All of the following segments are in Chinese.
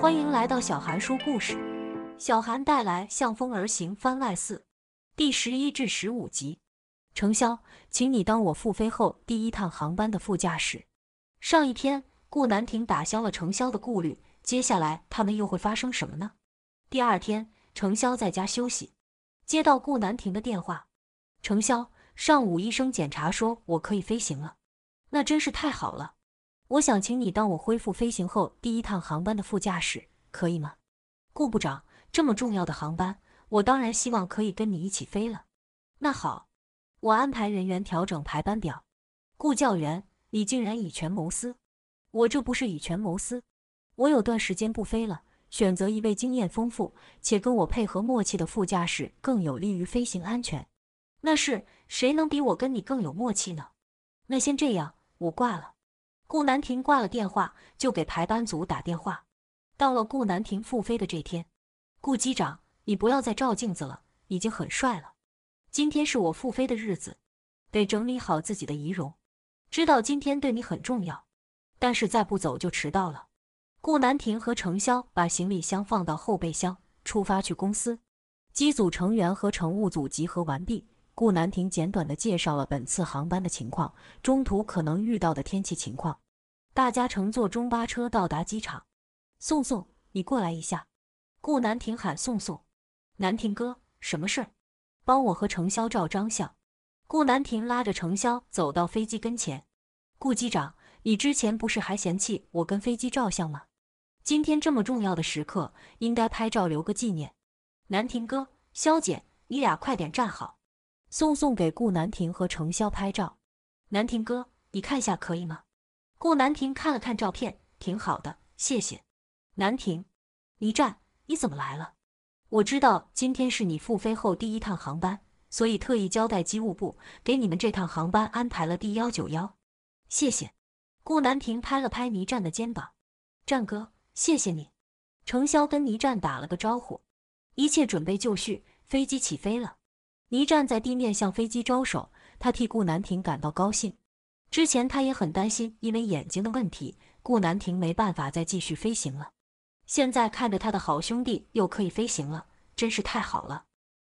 欢迎来到小韩说故事，小韩带来《向风而行》番外四，第十一至十五集。程潇，请你当我复飞后第一趟航班的副驾驶。上一天，顾南亭打消了程潇的顾虑，接下来他们又会发生什么呢？第二天，程潇在家休息，接到顾南亭的电话。程潇，上午医生检查说我可以飞行了，那真是太好了。我想请你当我恢复飞行后第一趟航班的副驾驶，可以吗？顾部长，这么重要的航班，我当然希望可以跟你一起飞了。那好，我安排人员调整排班表。顾教员，你竟然以权谋私！我这不是以权谋私，我有段时间不飞了，选择一位经验丰富且跟我配合默契的副驾驶，更有利于飞行安全。那是，谁能比我跟你更有默契呢？那先这样，我挂了。顾南亭挂了电话，就给排班组打电话。到了顾南亭复飞的这天，顾机长，你不要再照镜子了，已经很帅了。今天是我复飞的日子，得整理好自己的仪容。知道今天对你很重要，但是再不走就迟到了。顾南亭和程潇把行李箱放到后备箱，出发去公司。机组成员和乘务组集合完毕。顾南亭简短的介绍了本次航班的情况，中途可能遇到的天气情况。大家乘坐中巴车到达机场。宋宋，你过来一下。顾南亭喊宋宋：“南亭哥，什么事儿？帮我和程潇照张相。”顾南亭拉着程潇走到飞机跟前。顾机长，你之前不是还嫌弃我跟飞机照相吗？今天这么重要的时刻，应该拍照留个纪念。南亭哥，肖姐，你俩快点站好。宋宋给顾南亭和程潇拍照，南亭哥，你看下可以吗？顾南亭看了看照片，挺好的，谢谢。南亭，倪湛，你怎么来了？我知道今天是你复飞后第一趟航班，所以特意交代机务部给你们这趟航班安排了 D 幺九幺。谢谢。顾南亭拍了拍倪湛的肩膀，湛哥，谢谢你。程潇跟倪湛打了个招呼，一切准备就绪，飞机起飞了。倪站在地面向飞机招手，他替顾南亭感到高兴。之前他也很担心，因为眼睛的问题，顾南亭没办法再继续飞行了。现在看着他的好兄弟又可以飞行了，真是太好了。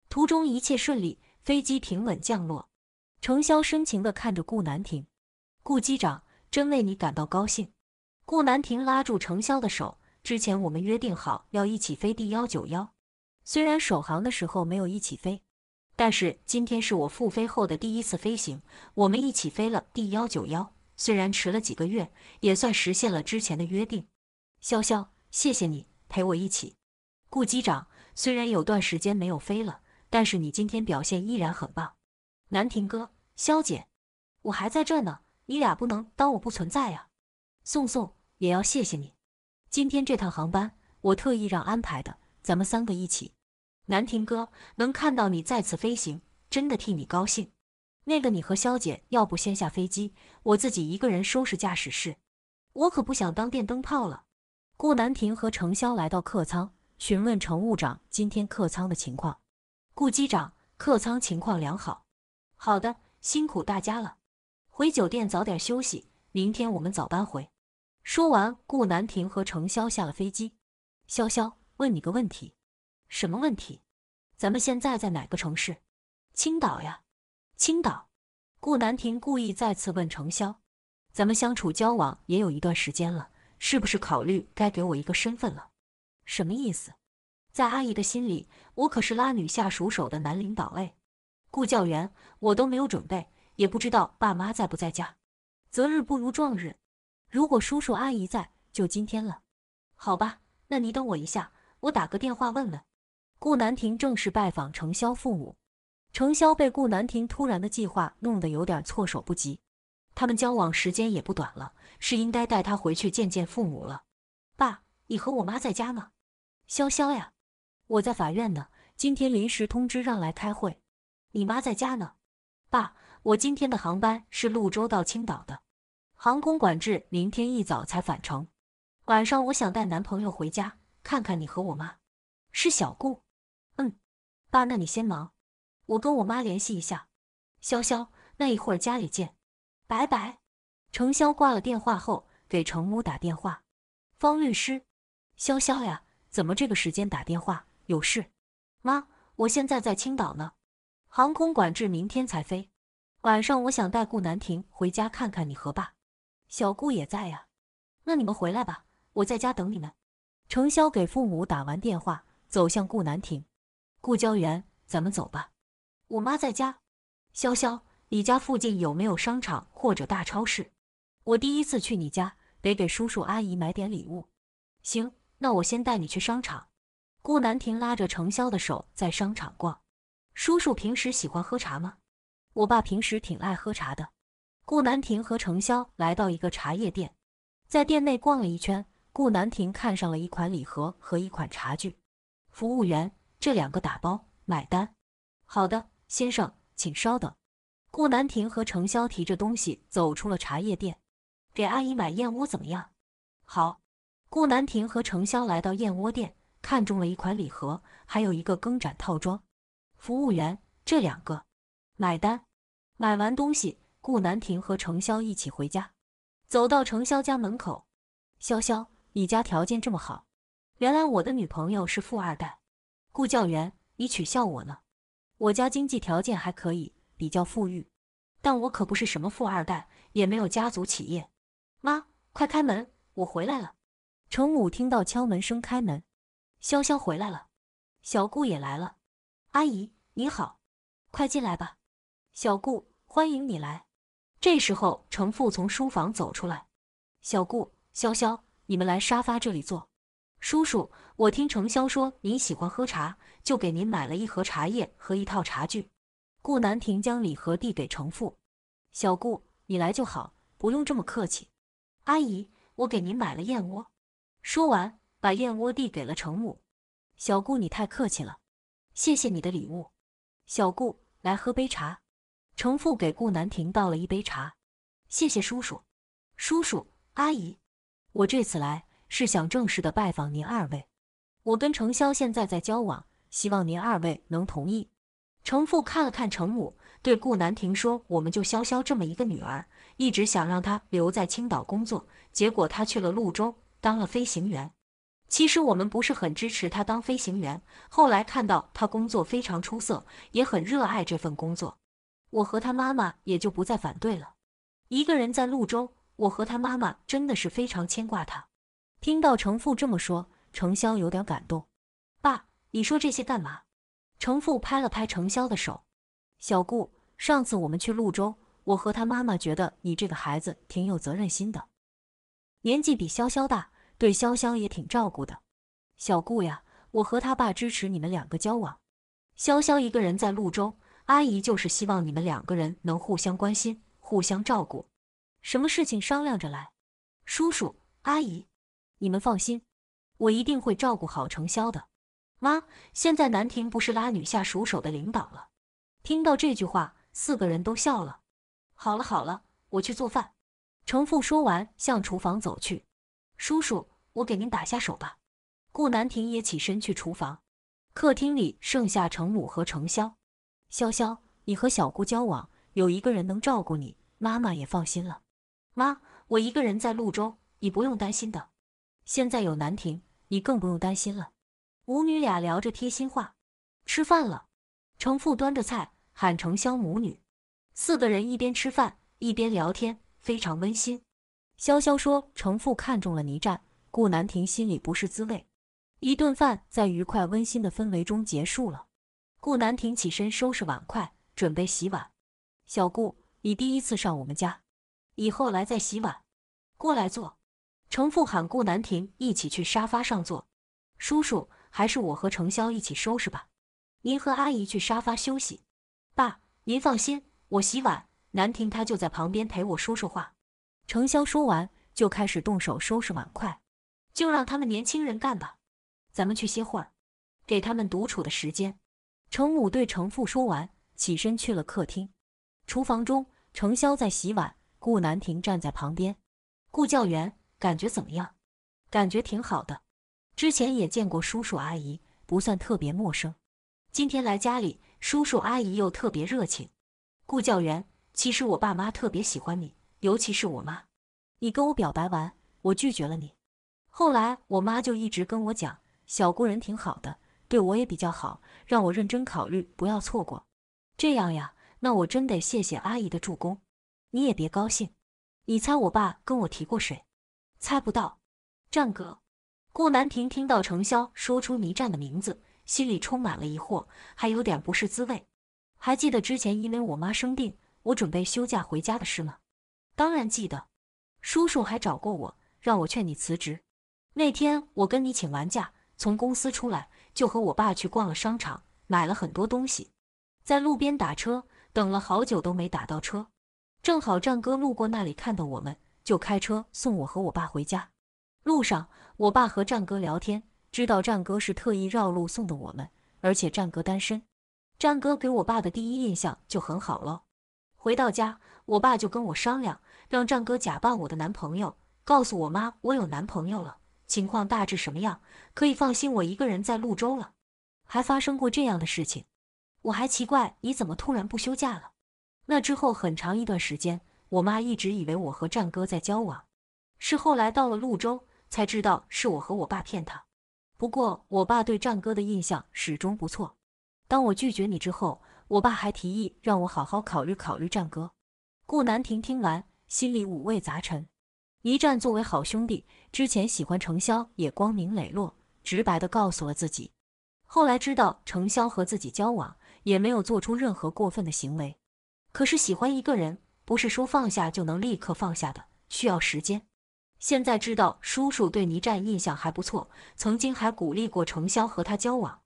途中一切顺利，飞机平稳降落。程潇深情地看着顾南亭，顾机长，真为你感到高兴。顾南亭拉住程潇的手，之前我们约定好要一起飞 D 幺九幺，虽然首航的时候没有一起飞。但是今天是我复飞后的第一次飞行，我们一起飞了 D 幺九幺，虽然迟了几个月，也算实现了之前的约定。潇潇，谢谢你陪我一起。顾机长，虽然有段时间没有飞了，但是你今天表现依然很棒。南亭哥，萧姐，我还在这呢，你俩不能当我不存在呀。宋宋，也要谢谢你，今天这趟航班我特意让安排的，咱们三个一起。南亭哥，能看到你再次飞行，真的替你高兴。那个，你和萧姐要不先下飞机，我自己一个人收拾驾驶室，我可不想当电灯泡了。顾南亭和程潇来到客舱，询问乘务长今天客舱的情况。顾机长，客舱情况良好。好的，辛苦大家了。回酒店早点休息，明天我们早班回。说完，顾南亭和程潇下了飞机。潇潇，问你个问题。什么问题？咱们现在在哪个城市？青岛呀，青岛。顾南亭故意再次问程潇：“咱们相处交往也有一段时间了，是不是考虑该给我一个身份了？”什么意思？在阿姨的心里，我可是拉女下属手的男领导哎。顾教员，我都没有准备，也不知道爸妈在不在家。择日不如撞日，如果叔叔阿姨在，就今天了。好吧，那你等我一下，我打个电话问问。顾南亭正式拜访程潇父母，程潇被顾南亭突然的计划弄得有点措手不及。他们交往时间也不短了，是应该带他回去见见父母了。爸，你和我妈在家呢？潇潇呀，我在法院呢，今天临时通知让来开会。你妈在家呢？爸，我今天的航班是泸州到青岛的，航空管制明天一早才返程。晚上我想带男朋友回家看看你和我妈，是小顾。爸，那你先忙，我跟我妈联系一下。潇潇，那一会儿家里见，拜拜。程潇挂了电话后，给程母打电话。方律师，潇潇呀，怎么这个时间打电话？有事？妈，我现在在青岛呢，航空管制明天才飞。晚上我想带顾南亭回家看看你和爸，小顾也在呀。那你们回来吧，我在家等你们。程潇给父母打完电话，走向顾南亭。顾娇媛，咱们走吧。我妈在家。潇潇，你家附近有没有商场或者大超市？我第一次去你家，得给叔叔阿姨买点礼物。行，那我先带你去商场。顾南亭拉着程潇的手在商场逛。叔叔平时喜欢喝茶吗？我爸平时挺爱喝茶的。顾南亭和程潇来到一个茶叶店，在店内逛了一圈，顾南亭看上了一款礼盒和一款茶具。服务员。这两个打包买单，好的，先生，请稍等。顾南亭和程潇提着东西走出了茶叶店，给阿姨买燕窝怎么样？好。顾南亭和程潇来到燕窝店，看中了一款礼盒，还有一个羹盏套装。服务员，这两个买单。买完东西，顾南亭和程潇一起回家。走到程潇家门口，潇潇，你家条件这么好，原来我的女朋友是富二代。顾教员，你取笑我呢？我家经济条件还可以，比较富裕，但我可不是什么富二代，也没有家族企业。妈，快开门，我回来了。程母听到敲门声，开门。潇潇回来了，小顾也来了。阿姨，你好，快进来吧。小顾，欢迎你来。这时候，程父从书房走出来。小顾，潇潇，你们来沙发这里坐。叔叔，我听程潇说你喜欢喝茶，就给您买了一盒茶叶和一套茶具。顾南亭将礼盒递给程父。小顾，你来就好，不用这么客气。阿姨，我给您买了燕窝。说完，把燕窝递给了程母。小顾，你太客气了，谢谢你的礼物。小顾，来喝杯茶。程父给顾南亭倒了一杯茶。谢谢叔叔，叔叔，阿姨，我这次来。是想正式的拜访您二位，我跟程潇现在在交往，希望您二位能同意。程父看了看程母，对顾南亭说：“我们就潇潇这么一个女儿，一直想让她留在青岛工作，结果她去了陆州当了飞行员。其实我们不是很支持她当飞行员，后来看到她工作非常出色，也很热爱这份工作，我和她妈妈也就不再反对了。一个人在陆州，我和她妈妈真的是非常牵挂她。”听到程父这么说，程潇有点感动。爸，你说这些干嘛？程父拍了拍程潇的手。小顾，上次我们去潞州，我和他妈妈觉得你这个孩子挺有责任心的，年纪比潇潇大，对潇潇也挺照顾的。小顾呀，我和他爸支持你们两个交往。潇潇一个人在潞州，阿姨就是希望你们两个人能互相关心，互相照顾，什么事情商量着来。叔叔，阿姨。你们放心，我一定会照顾好程潇的。妈，现在南亭不是拉女下属手的领导了。听到这句话，四个人都笑了。好了好了，我去做饭。程父说完，向厨房走去。叔叔，我给您打下手吧。顾南亭也起身去厨房。客厅里剩下程母和程潇。潇潇，你和小姑交往，有一个人能照顾你，妈妈也放心了。妈，我一个人在陆州，你不用担心的。现在有南亭，你更不用担心了。母女俩聊着贴心话，吃饭了。程父端着菜喊程潇母女，四个人一边吃饭一边聊天，非常温馨。潇潇说程父看中了倪湛，顾南亭心里不是滋味。一顿饭在愉快温馨的氛围中结束了。顾南亭起身收拾碗筷，准备洗碗。小顾，你第一次上我们家，以后来再洗碗。过来坐。程父喊顾南亭一起去沙发上坐，叔叔，还是我和程潇一起收拾吧。您和阿姨去沙发休息。爸，您放心，我洗碗，南亭他就在旁边陪我说说话。程潇说完就开始动手收拾碗筷，就让他们年轻人干吧。咱们去歇会儿，给他们独处的时间。程母对程父说完，起身去了客厅。厨房中，程潇在洗碗，顾南亭站在旁边。顾教员。感觉怎么样？感觉挺好的。之前也见过叔叔阿姨，不算特别陌生。今天来家里，叔叔阿姨又特别热情。顾教员，其实我爸妈特别喜欢你，尤其是我妈。你跟我表白完，我拒绝了你。后来我妈就一直跟我讲，小姑人挺好的，对我也比较好，让我认真考虑，不要错过。这样呀，那我真得谢谢阿姨的助攻。你也别高兴。你猜我爸跟我提过谁？猜不到，战哥。顾南亭听到程潇说出迷战的名字，心里充满了疑惑，还有点不是滋味。还记得之前因为我妈生病，我准备休假回家的事吗？当然记得。叔叔还找过我，让我劝你辞职。那天我跟你请完假，从公司出来，就和我爸去逛了商场，买了很多东西。在路边打车，等了好久都没打到车，正好战哥路过那里看到我们。就开车送我和我爸回家。路上，我爸和战哥聊天，知道战哥是特意绕路送的我们，而且战哥单身。战哥给我爸的第一印象就很好了。回到家，我爸就跟我商量，让战哥假扮我的男朋友，告诉我妈我有男朋友了。情况大致什么样？可以放心我一个人在泸州了。还发生过这样的事情？我还奇怪你怎么突然不休假了。那之后很长一段时间。我妈一直以为我和战哥在交往，是后来到了潞州才知道是我和我爸骗她。不过我爸对战哥的印象始终不错。当我拒绝你之后，我爸还提议让我好好考虑考虑战哥。顾南亭听完，心里五味杂陈。一战作为好兄弟，之前喜欢程潇也光明磊落，直白的告诉了自己。后来知道程潇和自己交往，也没有做出任何过分的行为。可是喜欢一个人。不是说放下就能立刻放下的，需要时间。现在知道叔叔对倪湛印象还不错，曾经还鼓励过程潇和他交往。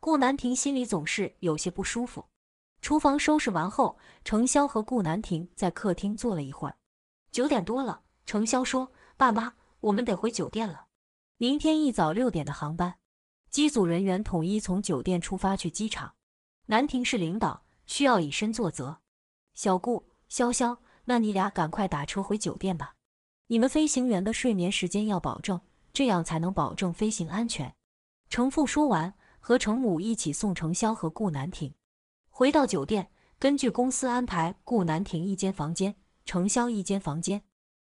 顾南亭心里总是有些不舒服。厨房收拾完后，程潇和顾南亭在客厅坐了一会儿。九点多了，程潇说：“爸妈，我们得回酒店了，明天一早六点的航班，机组人员统一从酒店出发去机场。南亭是领导，需要以身作则。”小顾。潇潇，那你俩赶快打车回酒店吧。你们飞行员的睡眠时间要保证，这样才能保证飞行安全。程父说完，和程母一起送程潇和顾南亭回到酒店。根据公司安排，顾南亭一间房间，程潇一间房间，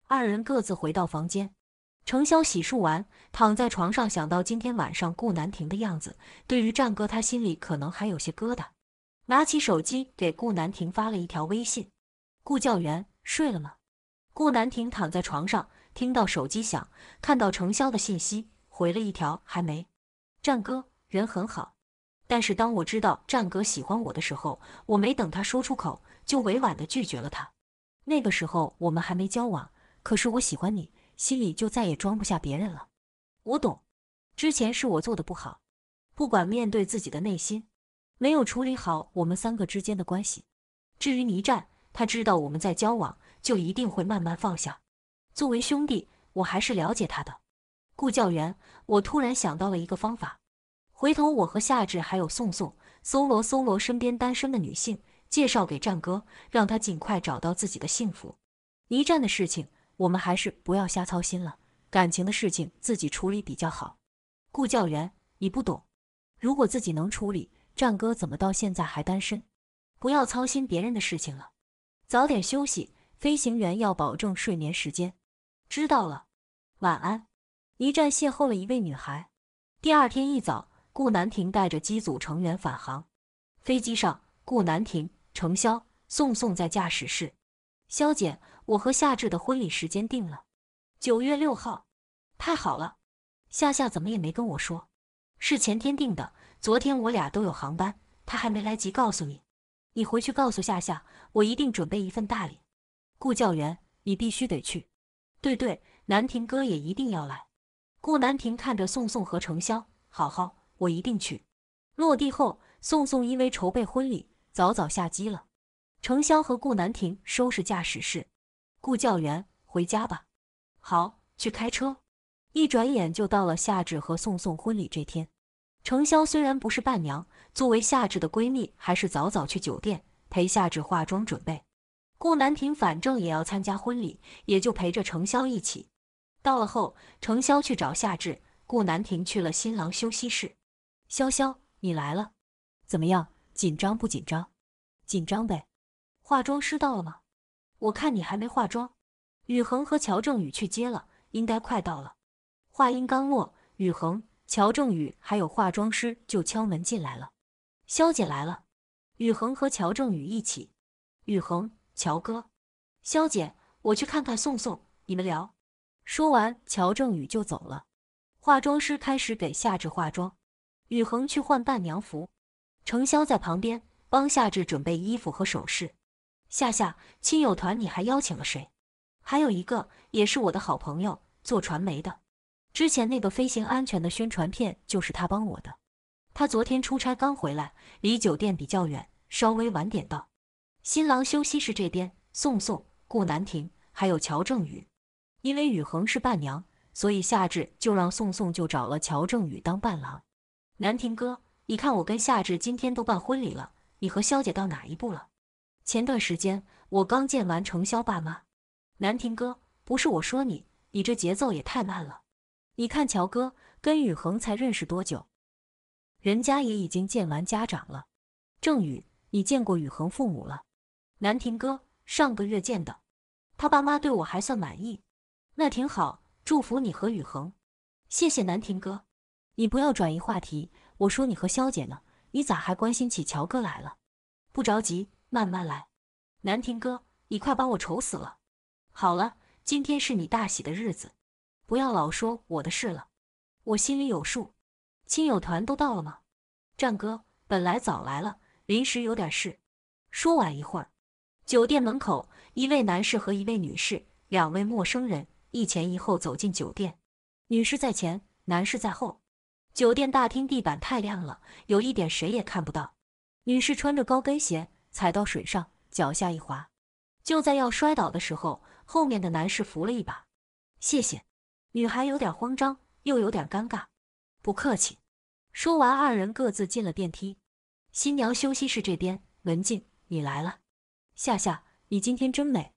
二人各自回到房间。程潇洗漱完，躺在床上，想到今天晚上顾南亭的样子，对于战哥，他心里可能还有些疙瘩。拿起手机给顾南亭发了一条微信。顾教员睡了吗？顾南亭躺在床上，听到手机响，看到程潇的信息，回了一条：还没。战哥人很好，但是当我知道战哥喜欢我的时候，我没等他说出口，就委婉的拒绝了他。那个时候我们还没交往，可是我喜欢你，心里就再也装不下别人了。我懂，之前是我做的不好，不管面对自己的内心，没有处理好我们三个之间的关系。至于倪战。他知道我们在交往，就一定会慢慢放下。作为兄弟，我还是了解他的。顾教员，我突然想到了一个方法，回头我和夏至还有宋宋，搜罗搜罗身边单身的女性，介绍给战哥，让他尽快找到自己的幸福。一战的事情，我们还是不要瞎操心了，感情的事情自己处理比较好。顾教员，你不懂，如果自己能处理，战哥怎么到现在还单身？不要操心别人的事情了。早点休息，飞行员要保证睡眠时间。知道了，晚安。一站邂逅了一位女孩。第二天一早，顾南亭带着机组成员返航。飞机上，顾南亭、程潇、宋宋在驾驶室。肖姐，我和夏至的婚礼时间定了，九月六号。太好了，夏夏怎么也没跟我说，是前天定的，昨天我俩都有航班，她还没来及告诉你。你回去告诉夏夏，我一定准备一份大礼。顾教员，你必须得去。对对，南亭哥也一定要来。顾南亭看着宋宋和程潇，好好，我一定去。落地后，宋宋因为筹备婚礼，早早下机了。程潇和顾南亭收拾驾驶室。顾教员，回家吧。好，去开车。一转眼就到了夏至和宋宋婚礼这天。程潇虽然不是伴娘，作为夏至的闺蜜，还是早早去酒店陪夏至化妆准备。顾南亭反正也要参加婚礼，也就陪着程潇一起。到了后，程潇去找夏至，顾南亭去了新郎休息室。潇潇，你来了，怎么样？紧张不紧张？紧张呗。化妆师到了吗？我看你还没化妆。宇恒和乔正宇去接了，应该快到了。话音刚落，宇恒。乔正宇还有化妆师就敲门进来了。肖姐来了，宇恒和乔正宇一起。宇恒，乔哥，肖姐，我去看看宋宋，你们聊。说完，乔正宇就走了。化妆师开始给夏至化妆，宇恒去换伴娘服。程潇在旁边帮夏至准备衣服和首饰。夏夏，亲友团你还邀请了谁？还有一个，也是我的好朋友，做传媒的。之前那个飞行安全的宣传片就是他帮我的。他昨天出差刚回来，离酒店比较远，稍微晚点到。新郎休息室这边，宋宋、顾南亭还有乔正宇。因为宇恒是伴娘，所以夏至就让宋宋就找了乔正宇当伴郎。南亭哥，你看我跟夏至今天都办婚礼了，你和肖姐到哪一步了？前段时间我刚见完程潇爸妈。南亭哥，不是我说你，你这节奏也太慢了。你看，乔哥跟雨恒才认识多久？人家也已经见完家长了。郑宇，你见过雨恒父母了？南亭哥，上个月见的，他爸妈对我还算满意。那挺好，祝福你和雨恒。谢谢南亭哥。你不要转移话题，我说你和肖姐呢，你咋还关心起乔哥来了？不着急，慢慢来。南亭哥，你快把我愁死了。好了，今天是你大喜的日子。不要老说我的事了，我心里有数。亲友团都到了吗？战哥本来早来了，临时有点事。说完一会儿，酒店门口一位男士和一位女士，两位陌生人一前一后走进酒店。女士在前，男士在后。酒店大厅地板太亮了，有一点谁也看不到。女士穿着高跟鞋踩到水上，脚下一滑，就在要摔倒的时候，后面的男士扶了一把。谢谢。女孩有点慌张，又有点尴尬。不客气。说完，二人各自进了电梯。新娘休息室这边，文静，你来了。夏夏，你今天真美，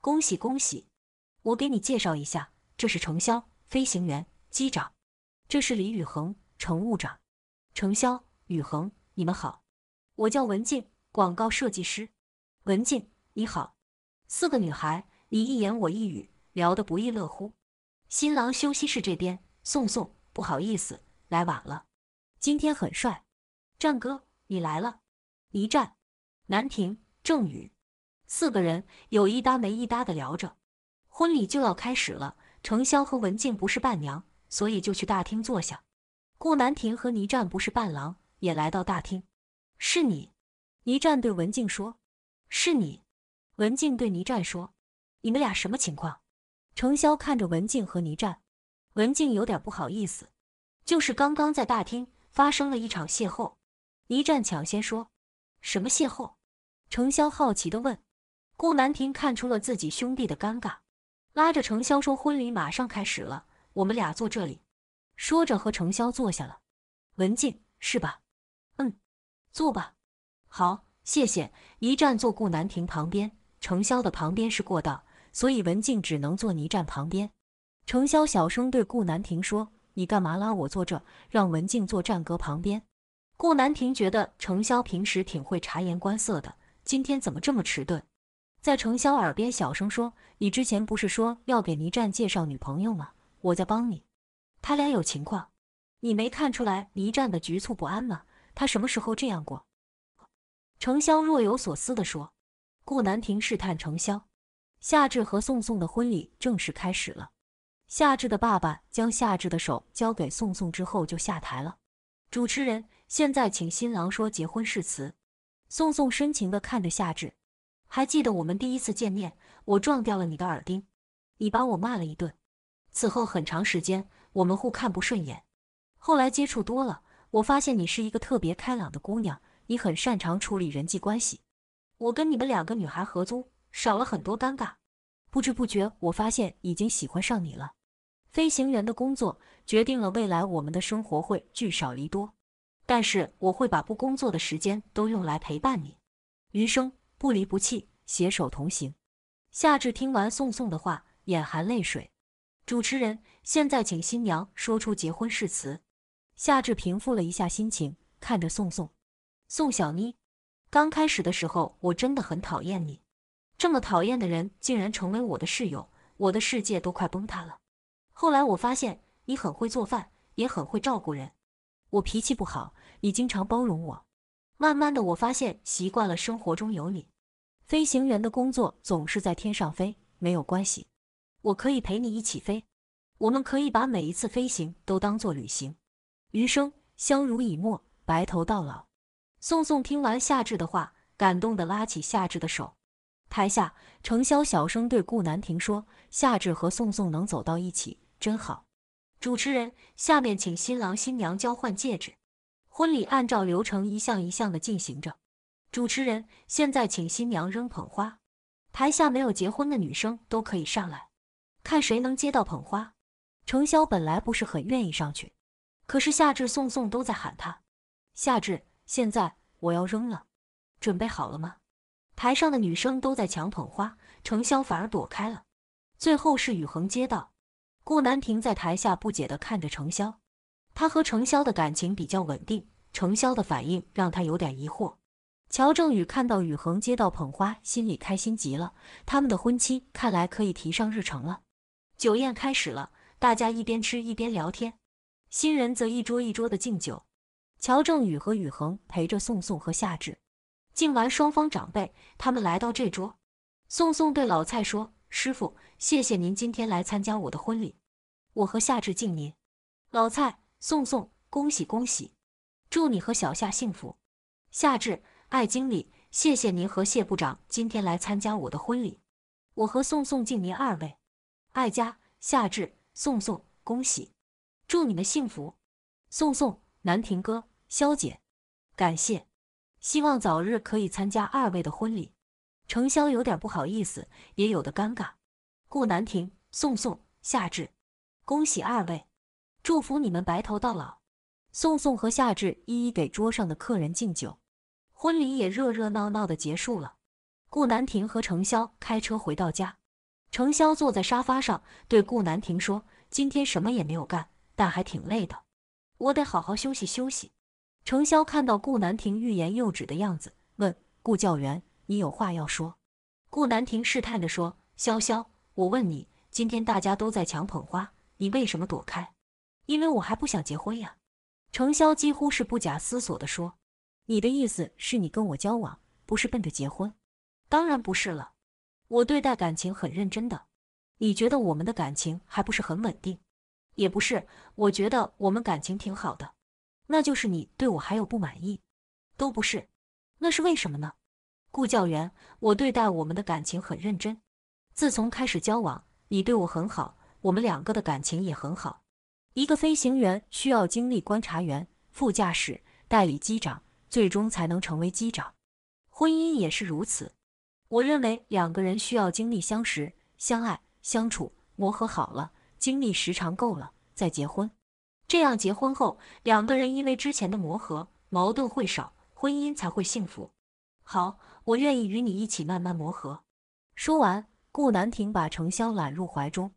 恭喜恭喜！我给你介绍一下，这是程潇，飞行员、机长；这是李宇恒，乘务长。程潇、宇恒，你们好。我叫文静，广告设计师。文静，你好。四个女孩，你一言我一语，聊得不亦乐乎。新郎休息室这边，宋宋，不好意思，来晚了。今天很帅，战哥，你来了。倪战、南亭、郑宇四个人有一搭没一搭的聊着，婚礼就要开始了。程潇和文静不是伴娘，所以就去大厅坐下。顾南亭和倪战不是伴郎，也来到大厅。是你，倪战对文静说。是你，文静对倪战说。你们俩什么情况？程潇看着文静和倪湛，文静有点不好意思，就是刚刚在大厅发生了一场邂逅。倪湛抢先说：“什么邂逅？”程潇好奇的问。顾南亭看出了自己兄弟的尴尬，拉着程潇说：“婚礼马上开始了，我们俩坐这里。”说着和程潇坐下了。文静是吧？嗯，坐吧。好，谢谢。倪湛坐顾南亭旁边，程潇的旁边是过道。所以文静只能坐倪湛旁边。程潇小声对顾南亭说：“你干嘛拉我坐这？让文静坐站阁旁边。”顾南亭觉得程潇平时挺会察言观色的，今天怎么这么迟钝？在程潇耳边小声说：“你之前不是说要给倪湛介绍女朋友吗？我在帮你。他俩有情况，你没看出来倪湛的局促不安吗？他什么时候这样过？”程潇若有所思地说。顾南亭试探程潇。夏至和宋宋的婚礼正式开始了。夏至的爸爸将夏至的手交给宋宋之后，就下台了。主持人，现在请新郎说结婚誓词。宋宋深情地看着夏至，还记得我们第一次见面，我撞掉了你的耳钉，你把我骂了一顿。此后很长时间，我们互看不顺眼。后来接触多了，我发现你是一个特别开朗的姑娘，你很擅长处理人际关系。我跟你们两个女孩合租。少了很多尴尬，不知不觉我发现已经喜欢上你了。飞行员的工作决定了未来我们的生活会聚少离多，但是我会把不工作的时间都用来陪伴你，余生不离不弃，携手同行。夏至听完宋宋的话，眼含泪水。主持人，现在请新娘说出结婚誓词。夏至平复了一下心情，看着宋宋，宋小妮，刚开始的时候我真的很讨厌你。这么讨厌的人竟然成为我的室友，我的世界都快崩塌了。后来我发现你很会做饭，也很会照顾人。我脾气不好，你经常包容我。慢慢的，我发现习惯了生活中有你。飞行员的工作总是在天上飞，没有关系，我可以陪你一起飞。我们可以把每一次飞行都当做旅行，余生相濡以沫，白头到老。宋宋听完夏至的话，感动的拉起夏至的手。台下，程潇小声对顾南亭说：“夏至和宋宋能走到一起，真好。”主持人，下面请新郎新娘交换戒指。婚礼按照流程一项一项的进行着。主持人，现在请新娘扔捧花。台下没有结婚的女生都可以上来，看谁能接到捧花。程潇本来不是很愿意上去，可是夏至、宋宋都在喊他。夏至，现在我要扔了，准备好了吗？台上的女生都在抢捧花，程潇反而躲开了。最后是宇恒接到，顾南亭在台下不解地看着程潇，他和程潇的感情比较稳定，程潇的反应让他有点疑惑。乔振宇看到宇恒接到捧花，心里开心极了，他们的婚期看来可以提上日程了。酒宴开始了，大家一边吃一边聊天，新人则一桌一桌的敬酒。乔振宇和宇恒陪着宋宋和夏至。敬完双方长辈，他们来到这桌。宋宋对老蔡说：“师傅，谢谢您今天来参加我的婚礼，我和夏至敬您。”老蔡，宋宋，恭喜恭喜，祝你和小夏幸福。夏至，艾经理，谢谢您和谢部长今天来参加我的婚礼，我和宋宋敬您二位。艾家，夏至，宋宋，恭喜，祝你们幸福。宋宋，南亭哥，肖姐，感谢。希望早日可以参加二位的婚礼。程潇有点不好意思，也有的尴尬。顾南亭、宋宋、夏至，恭喜二位，祝福你们白头到老。宋宋和夏至一一给桌上的客人敬酒。婚礼也热热闹闹的结束了。顾南亭和程潇开车回到家。程潇坐在沙发上，对顾南亭说：“今天什么也没有干，但还挺累的，我得好好休息休息。”程潇看到顾南亭欲言又止的样子，问顾教员：“你有话要说？”顾南亭试探着说：“潇潇，我问你，今天大家都在抢捧花，你为什么躲开？”“因为我还不想结婚呀。”程潇几乎是不假思索地说：“你的意思是你跟我交往不是奔着结婚？当然不是了，我对待感情很认真的。你觉得我们的感情还不是很稳定？也不是，我觉得我们感情挺好的。”那就是你对我还有不满意？都不是，那是为什么呢？顾教员，我对待我们的感情很认真。自从开始交往，你对我很好，我们两个的感情也很好。一个飞行员需要经历观察员、副驾驶、代理机长，最终才能成为机长。婚姻也是如此。我认为两个人需要经历相识、相爱、相处，磨合好了，经历时长够了，再结婚。这样结婚后，两个人因为之前的磨合，矛盾会少，婚姻才会幸福。好，我愿意与你一起慢慢磨合。说完，顾南亭把程潇揽入怀中。